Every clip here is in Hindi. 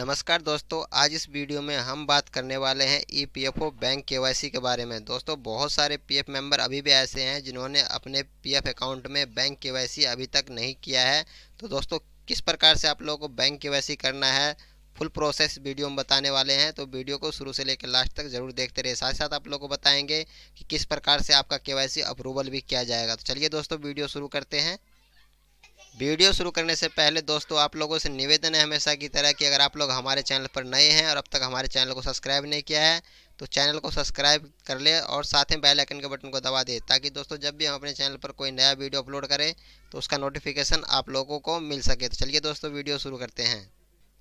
नमस्कार दोस्तों आज इस वीडियो में हम बात करने वाले हैं E P F O bank KYC के बारे में दोस्तों बहुत सारे पीएफ मेंबर अभी भी ऐसे हैं जिन्होंने अपने पीएफ अकाउंट में बैंक केवाईसी अभी तक नहीं किया है तो दोस्तों किस प्रकार से आप लोगों को बैंक केवाईसी करना है फुल प्रोसेस वीडियो में बताने वाले हैं तो वीडियो को शुरू से लेकर लास्ट तक जरूर देखते रहे साथ साथ आप लोग को बताएंगे कि किस प्रकार से आपका के अप्रूवल भी किया जाएगा तो चलिए दोस्तों वीडियो शुरू करते हैं वीडियो शुरू करने से पहले दोस्तों आप लोगों से निवेदन है हमेशा की तरह कि अगर आप लोग हमारे चैनल पर नए हैं और अब तक हमारे चैनल को सब्सक्राइब नहीं किया है तो चैनल को सब्सक्राइब कर ले और साथ ही बेल आइकन के बटन को दबा दे ताकि दोस्तों जब भी हम अपने चैनल पर कोई नया वीडियो अपलोड करें तो उसका नोटिफिकेशन आप लोगों को मिल सके तो चलिए दोस्तों वीडियो शुरू करते हैं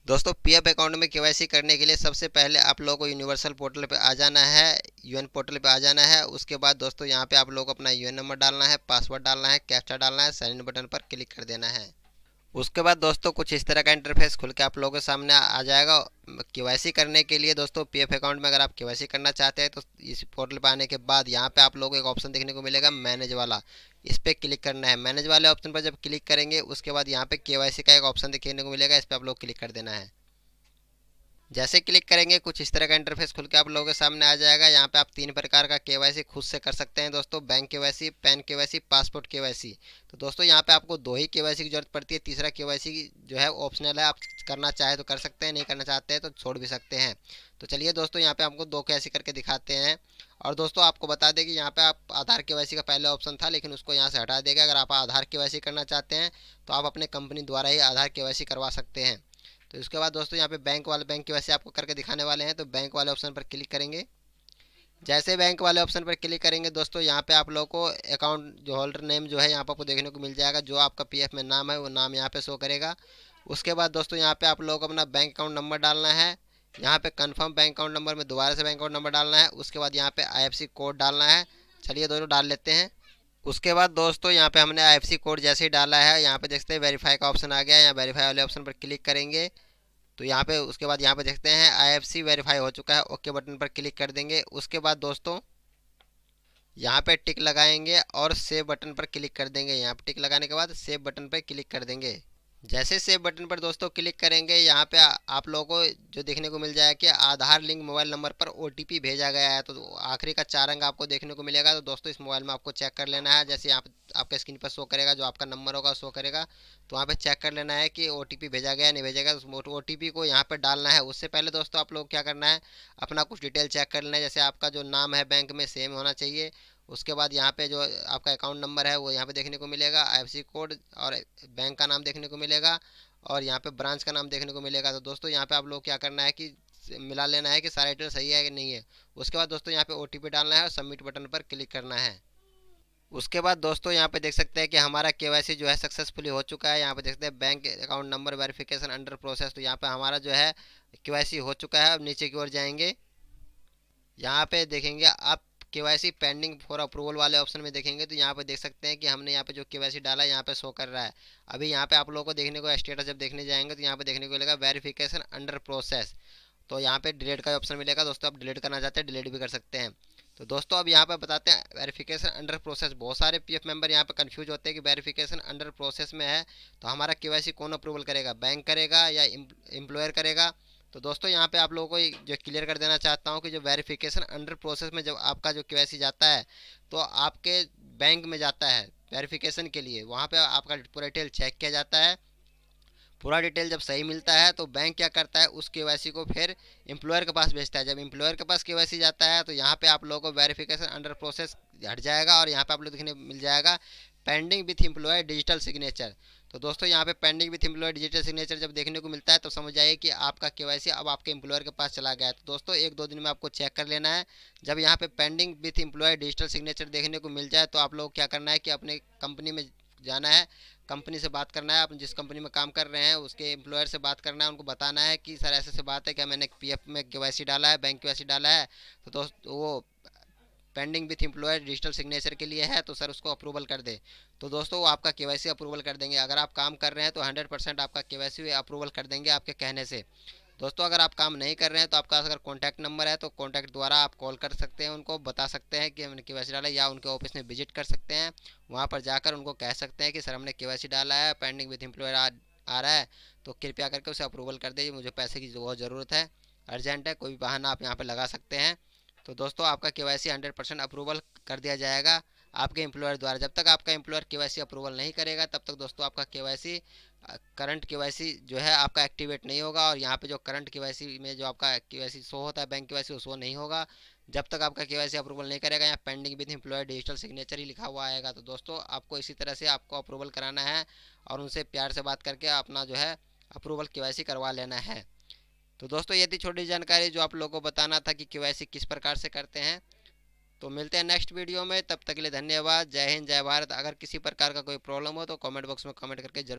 दोस्तों पीएफ अकाउंट में केवाईसी करने के लिए सबसे पहले आप लोगों को यूनिवर्सल पोर्टल पे आ जाना है यूएन पोर्टल पे आ जाना है उसके बाद दोस्तों यहाँ पे आप लोगों को अपना यूएन नंबर डालना है पासवर्ड डालना है कैप्चा डालना है साइन इन बटन पर क्लिक कर देना है उसके बाद दोस्तों कुछ इस तरह का इंटरफेस खुल के आप लोगों के सामने आ जाएगा के करने के लिए दोस्तों पीएफ अकाउंट में अगर आप के करना चाहते हैं तो इस पोर्टल पर आने के बाद यहाँ पे आप लोगों को एक ऑप्शन देखने को मिलेगा मैनेज वाला इस पर क्लिक करना है मैनेज वाले ऑप्शन पर जब क्लिक करेंगे उसके बाद यहाँ पे के का एक ऑप्शन देखने को मिलेगा इस पर आप लोग क्लिक कर देना है जैसे क्लिक करेंगे कुछ इस तरह का इंटरफेस खुल के आप लोगों के सामने आ जाएगा यहाँ पे आप तीन प्रकार का के खुद से कर सकते हैं दोस्तों बैंक के Y PAN KYC passport KYC तो दोस्तों यहाँ पे आपको दो ही के की जरूरत पड़ती है तीसरा केवाईसी जो है ऑप्शनल है आप करना चाहे तो कर सकते हैं नहीं करना चाहते हैं तो छोड़ भी सकते हैं तो चलिए दोस्तों यहाँ पर आपको दो के करके दिखाते हैं और दोस्तों आपको बता दें कि यहाँ पर आप आधार के का पहला ऑप्शन था लेकिन उसको यहाँ से हटा देगा अगर आप आधार के करना चाहते हैं तो आप अपने कंपनी द्वारा ही आधार के करवा सकते हैं तो इसके बाद दोस्तों यहाँ पे बैंक वाले बैंक की वैसे आपको करके दिखाने वाले हैं तो बैंक वाले ऑप्शन पर क्लिक करेंगे जैसे बैंक वाले ऑप्शन पर क्लिक करेंगे दोस्तों यहाँ पे आप लोगों को अकाउंट जो होल्डर नेम जो है यहाँ पर आपको देखने को मिल जाएगा जो आपका पीएफ में नाम है वो नाम यहाँ पे शो करेगा उसके बाद दोस्तों यहाँ पे आप लोगों को अपना बैंक अकाउंट नंबर डालना है यहाँ पे कंफर्म बैंक अकाउंट नंबर में दोबारा से बैंक अकाउंट नंबर डालना है उसके बाद यहाँ पर आई कोड डालना है चलिए दोनों डाल लेते हैं उसके बाद दोस्तों यहाँ पे हमने आई कोड जैसे ही डाला है यहाँ पे देखते हैं वेरीफाई का ऑप्शन आ गया है यहाँ वेरीफाई वाले ऑप्शन पर क्लिक करेंगे तो यहाँ पे उसके बाद यहाँ पे देखते हैं आई वेरीफाई हो चुका है ओके बटन पर क्लिक कर देंगे उसके बाद दोस्तों यहाँ पे टिक लगाएंगे और सेव बटन पर क्लिक कर देंगे यहाँ पर टिक लगाने के बाद सेव बटन पर क्लिक कर देंगे जैसे सेव बटन पर दोस्तों क्लिक करेंगे यहाँ पे आप लोगों को जो देखने को मिल जाएगा कि आधार लिंक मोबाइल नंबर पर ओ भेजा गया है तो आखिरी का चार अंक आपको देखने को मिलेगा तो दोस्तों इस मोबाइल में आपको चेक कर लेना है जैसे यहाँ आपके स्क्रीन पर शो करेगा जो आपका नंबर होगा शो करेगा तो वहाँ पे चेक कर लेना है कि ओ भेजा गया नहीं भेजेगा तो ओ टी को यहाँ पर डालना है उससे पहले दोस्तों आप लोग क्या करना है अपना कुछ डिटेल चेक कर लेना है जैसे आपका जो नाम है बैंक में सेम होना चाहिए उसके बाद यहाँ पे जो आपका अकाउंट नंबर है वो यहाँ पे देखने को मिलेगा आई कोड और बैंक का नाम देखने को मिलेगा और यहाँ पे ब्रांच का नाम देखने को मिलेगा तो दोस्तों यहाँ पे आप लोग क्या करना है कि मिला लेना है कि सारा डिटेल सही है कि नहीं है उसके बाद दोस्तों यहाँ पे ओ डालना है और सबमिट बटन पर क्लिक करना है उसके बाद दोस्तों यहाँ पे देख सकते हैं कि हमारा के जो है सक्सेसफुली हो चुका है यहाँ पे देख सकते हैं bank account number verification under process तो यहाँ पे हमारा जो है के हो चुका है अब नीचे की ओर जाएंगे यहाँ पे देखेंगे आप के पेंडिंग फॉर अप्रूवल वाले ऑप्शन में देखेंगे तो यहाँ पर देख सकते हैं कि हमने यहाँ पे जो के डाला है यहाँ पर शो कर रहा है अभी यहाँ पे आप लोगों को देखने को स्टेटस जब देखने जाएंगे तो यहाँ पर देखने को मिलेगा वेरिफिकेशन अंडर प्रोसेस तो यहाँ पर डिलीट का ऑप्शन मिलेगा दोस्तों आप डिलीट करना चाहते हैं डिलीट भी कर सकते हैं तो दोस्तों अब यहाँ पर बताते हैं वेरिफिकेशन अंडर प्रोसेस बहुत सारे पीएफ मेंबर यहाँ पर कंफ्यूज होते हैं कि वेरिफिकेशन अंडर प्रोसेस में है तो हमारा केवाईसी कौन अप्रूवल करेगा बैंक करेगा या एम्प्लॉयर करेगा तो दोस्तों यहाँ पे आप लोगों को जो क्लियर कर देना चाहता हूँ कि जो वेरिफिकेशन अंडर प्रोसेस में जब आपका जो के जाता है तो आपके बैंक में जाता है वेरिफिकेशन के लिए वहाँ पे आपका पूरा डिटेल चेक किया जाता है पूरा डिटेल जब सही मिलता है तो बैंक क्या करता है उस के को फिर एम्प्लॉयर के पास भेजता है जब एम्प्लॉयर के पास के जाता है तो यहाँ पे आप लोगों को वेरिफिकेशन अंडर प्रोसेस हट जाएगा और यहाँ पे आप लोग देखने मिल जाएगा pending with employer digital signature तो दोस्तों यहाँ पे pending with employer digital signature जब देखने को मिलता है तो समझ जाइए कि आपका के अब आपके एम्प्लॉयर के पास चला गया है तो दोस्तों एक दो दिन में आपको चेक कर लेना है जब यहाँ पे pending with employer digital signature देखने को मिल जाए तो आप लोग क्या करना है कि अपने कंपनी में जाना है कंपनी से बात करना है आप जिस कंपनी में काम कर रहे हैं उसके एम्प्लॉयर से बात करना है उनको बताना है कि सर ऐसे से बात है क्या मैंने पी में केवाईसी डाला है बैंक के डाला है तो दोस्त वो pending with employer digital signature के लिए है तो सर उसको अप्रूवल कर दे तो दोस्तों वो आपका के अप्रूवल कर देंगे अगर आप काम कर रहे हैं तो हंड्रेड आपका के अप्रूवल कर देंगे आपके कहने से दोस्तों अगर आप काम नहीं कर रहे हैं तो आपका अगर कॉन्टैक्ट नंबर है तो कॉन्टैक्ट द्वारा आप कॉल कर सकते हैं उनको बता सकते हैं कि हमने के डाला या उनके ऑफिस में विजिट कर सकते हैं वहाँ पर जाकर उनको कह सकते हैं कि सर हमने के डाला है पेंडिंग विथ एम्प्लॉयर आ, आ रहा है तो कृपया करके उसे अप्रूवल कर दीजिए मुझे पैसे की बहुत ज़रूरत है अर्जेंट है कोई भी बहाना आप यहाँ पर लगा सकते हैं तो दोस्तों आपका के वाई सी अप्रूवल कर दिया जाएगा आपके एम्प्लॉयर द्वारा जब तक आपका एम्प्लॉयर के अप्रूवल नहीं करेगा तब तक दोस्तों आपका के करंट के जो है आपका एक्टिवेट नहीं होगा और यहाँ पे जो करंट के में जो आपका के शो होता है बैंक के वो शो नहीं होगा जब तक आपका के अप्रूवल नहीं करेगा यहाँ pending with employer digital signature ही लिखा हुआ आएगा तो दोस्तों आपको इसी तरह से आपको अप्रूवल कराना है और उनसे प्यार से बात करके अपना जो है अप्रूवल के करवा लेना है तो दोस्तों ये थी छोटी जानकारी जो आप लोगों को बताना था कि के किस प्रकार से करते हैं तो मिलते हैं नेक्स्ट वीडियो में तब तक के लिए धन्यवाद जय हिंद जय भारत अगर किसी प्रकार का कोई प्रॉब्लम हो तो कमेंट बॉक्स में कमेंट करके जरूर